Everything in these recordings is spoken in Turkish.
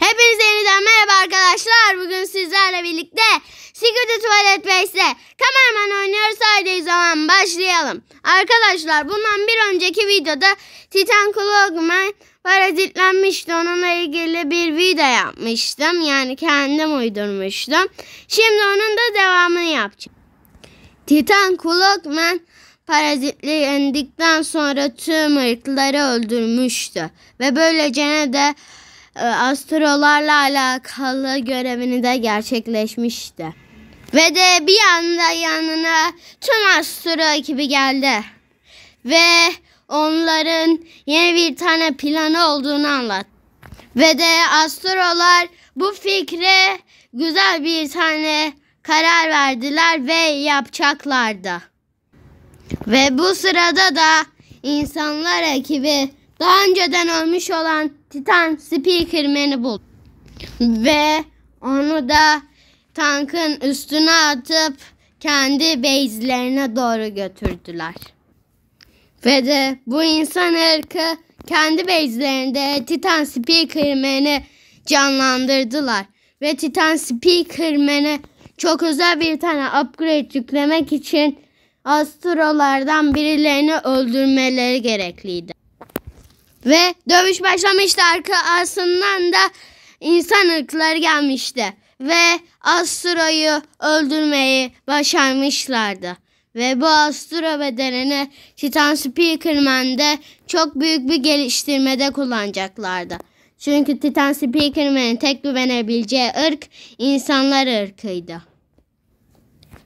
Hepinize yeniden merhaba arkadaşlar. Bugün sizlerle birlikte Secret Tuvalet Base'de kameraman oynuyoruz. Haydi zaman başlayalım. Arkadaşlar bundan bir önceki videoda Titan Clockman parazitlenmişti. Onunla ilgili bir video yapmıştım. Yani kendim uydurmuştum. Şimdi onun da devamını yapacağım. Titan Clockman parazitlendikten sonra tüm ırkları öldürmüştü. Ve böylece ne de ee, astrolarla alakalı görevini de gerçekleşmişti. Ve de bir anda yanına tüm astro ekibi geldi. Ve onların yeni bir tane planı olduğunu anlattı. Ve de astrolar bu fikre güzel bir tane karar verdiler ve yapacaklardı. Ve bu sırada da insanlar ekibi daha önceden ölmüş olan Titan Speakerman'i bul. Ve onu da tankın üstüne atıp kendi base'lerine doğru götürdüler. Ve de bu insan ırkı kendi base'lerinde Titan Speakerman'i canlandırdılar. Ve Titan Speakerman'e çok özel bir tane upgrade yüklemek için astrolardan birilerini öldürmeleri gerekliydi. Ve dövüş başlamıştı arkasından da insan ırkları gelmişti. Ve Astura'yı öldürmeyi başarmışlardı. Ve bu Astura bedenini Titan Speakerman'de çok büyük bir geliştirmede kullanacaklardı. Çünkü Titan Speakerman'in tek güvenebileceği ırk insanlar ırkıydı.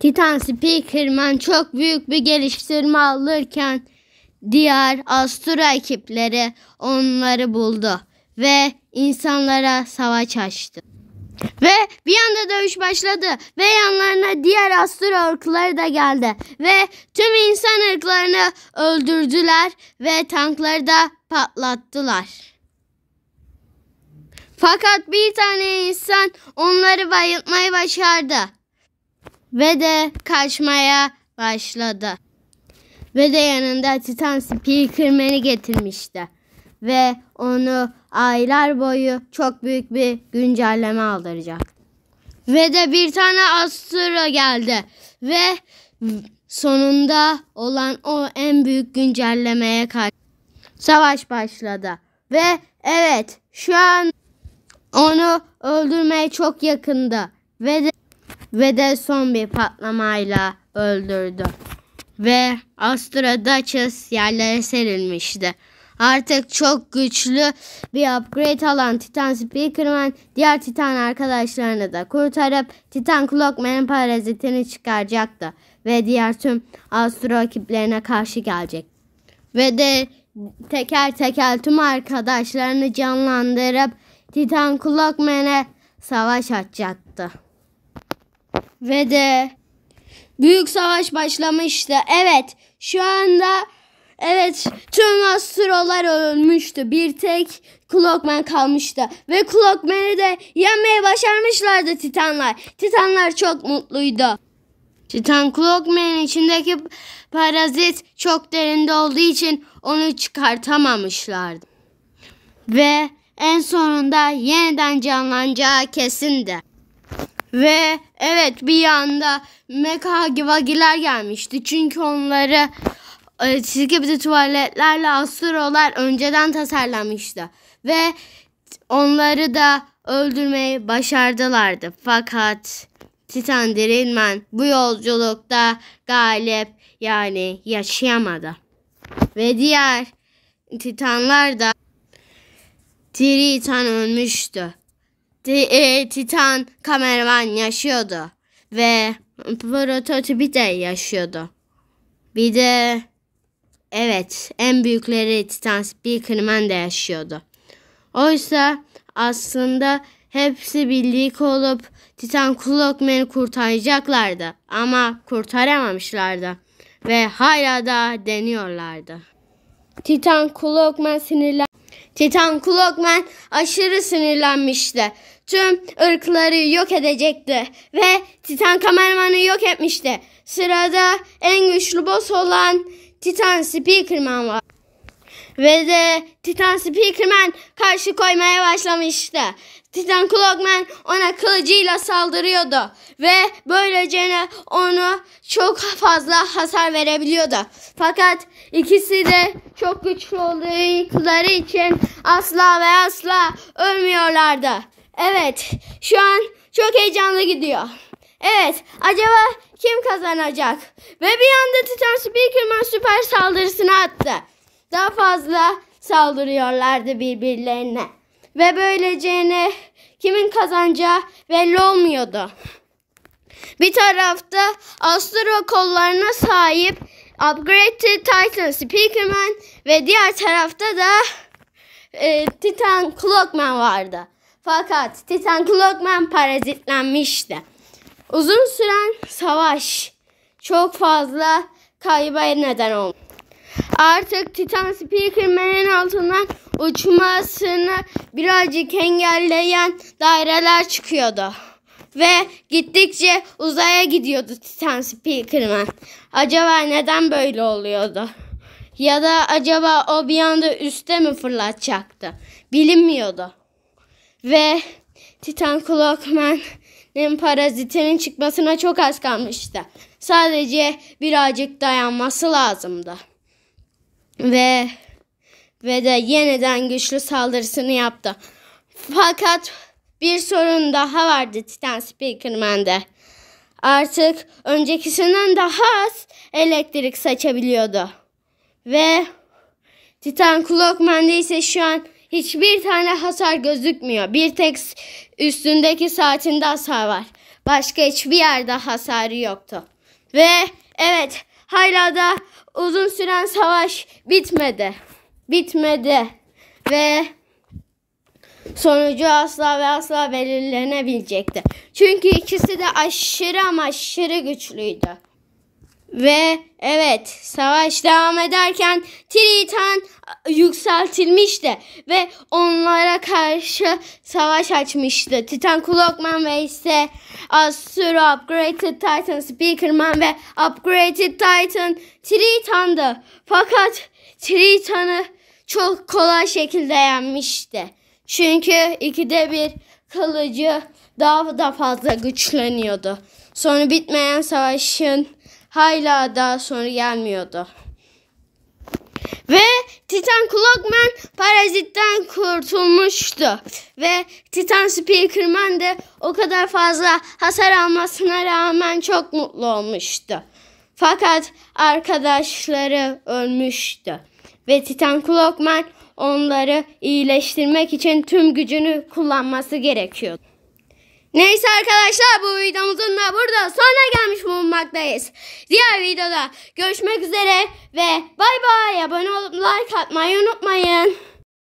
Titan Speakerman çok büyük bir geliştirme alırken Diğer Astura ekipleri onları buldu ve insanlara savaş açtı. Ve bir anda dövüş başladı ve yanlarına diğer Astura orkları da geldi ve tüm insan ırklarını öldürdüler ve tankları da patlattılar. Fakat bir tane insan onları bayıltmayı başardı ve de kaçmaya başladı. Ve de yanında Titan Speakerman'i getirmişti. Ve onu aylar boyu çok büyük bir güncelleme aldıracak. Ve de bir tane Astro geldi. Ve sonunda olan o en büyük güncellemeye karşı savaş başladı. Ve evet şu an onu öldürmeye çok yakındı. Ve de, ve de son bir patlamayla öldürdü ve Astradatus yerlere serilmişti. Artık çok güçlü bir upgrade alan Titan Speakerman diğer Titan arkadaşlarını da kurtarıp Titan Clockman'ın parazitini çıkaracaktı. Ve diğer tüm Astro ekiplerine karşı gelecek. Ve de teker teker tüm arkadaşlarını canlandırıp Titan Clockman'e savaş açacaktı. Ve de büyük savaş başlamıştı. Evet şu anda evet tüm astrolar ölmüştü. Bir tek Clockman kalmıştı. Ve Clockman'i de yenmeye başarmışlardı Titanlar. Titanlar çok mutluydu. Titan Clockman'in içindeki parazit çok derinde olduğu için onu çıkartamamışlardı. Ve en sonunda yeniden canlanacağı kesindi. Ve Evet bir yanda meka givagiler gelmişti. Çünkü onları e, çizgi bir tuvaletlerle astrolar önceden tasarlamıştı. Ve onları da öldürmeyi başardılardı. Fakat Titan Dirilmen bu yolculukta galip yani yaşayamadı. Ve diğer Titanlar da Triton ölmüştü. E, Titan kameraman yaşıyordu ve prototipi de yaşıyordu. Bir de evet en büyükleri Titan Speakerman de yaşıyordu. Oysa aslında hepsi birlik olup Titan Clockman'ı kurtaracaklardı ama kurtaramamışlardı ve hala da deniyorlardı. Titan Clockman sinirlen Titan Clockman aşırı sinirlenmişti. Tüm ırkları yok edecekti ve Titan kameramanı yok etmişti. Sırada en güçlü boss olan Titan Speakerman var ve de Titan Speakerman karşı koymaya başlamıştı. Titan Clockman ona kılıcıyla saldırıyordu ve böylece onu çok fazla hasar verebiliyordu. Fakat ikisi de çok güçlü oldukları için asla ve asla ölmüyorlardı. Evet şu an çok heyecanlı gidiyor. Evet acaba kim kazanacak? Ve bir anda Titan Speakerman süper saldırısını attı daha fazla saldırıyorlardı birbirlerine. Ve böylece ne, kimin kazanacağı belli olmuyordu. Bir tarafta Astro kollarına sahip Upgraded Titan Speakerman ve diğer tarafta da e, Titan Clockman vardı. Fakat Titan Clockman parazitlenmişti. Uzun süren savaş çok fazla kayba neden oldu artık Titan Speakerman'in altından uçmasını birazcık engelleyen daireler çıkıyordu. Ve gittikçe uzaya gidiyordu Titan Speakerman. Acaba neden böyle oluyordu? Ya da acaba o bir anda üste mi fırlatacaktı? Bilinmiyordu. Ve Titan Clockman'ın parazitinin çıkmasına çok az kalmıştı. Sadece birazcık dayanması lazımdı ve ve de yeniden güçlü saldırısını yaptı. Fakat bir sorun daha vardı Titan Speakerman'de. Artık öncekisinden daha az elektrik saçabiliyordu. Ve Titan Clockman'de ise şu an hiçbir tane hasar gözükmüyor. Bir tek üstündeki saatinde hasar var. Başka hiçbir yerde hasarı yoktu. Ve evet hala da uzun süren savaş bitmedi. Bitmedi ve sonucu asla ve asla belirlenebilecekti. Çünkü ikisi de aşırı ama aşırı güçlüydü. Ve evet savaş devam ederken Triton e, yükseltilmişti ve onlara karşı savaş açmıştı. Titan Clockman ve ise Astro Upgraded Titan Speakerman ve Upgraded Titan Triton'dı. Fakat Triton'ı çok kolay şekilde yenmişti. Çünkü ikide bir kılıcı daha da fazla güçleniyordu. Sonra bitmeyen savaşın hala daha sonra gelmiyordu. Ve Titan Clockman parazitten kurtulmuştu. Ve Titan Speakerman de o kadar fazla hasar almasına rağmen çok mutlu olmuştu. Fakat arkadaşları ölmüştü. Ve Titan Clockman onları iyileştirmek için tüm gücünü kullanması gerekiyordu. Neyse arkadaşlar bu videomuzun da burada sona gelmiş bulunmaktayız. Diğer videoda görüşmek üzere ve bay bay abone olup like atmayı unutmayın.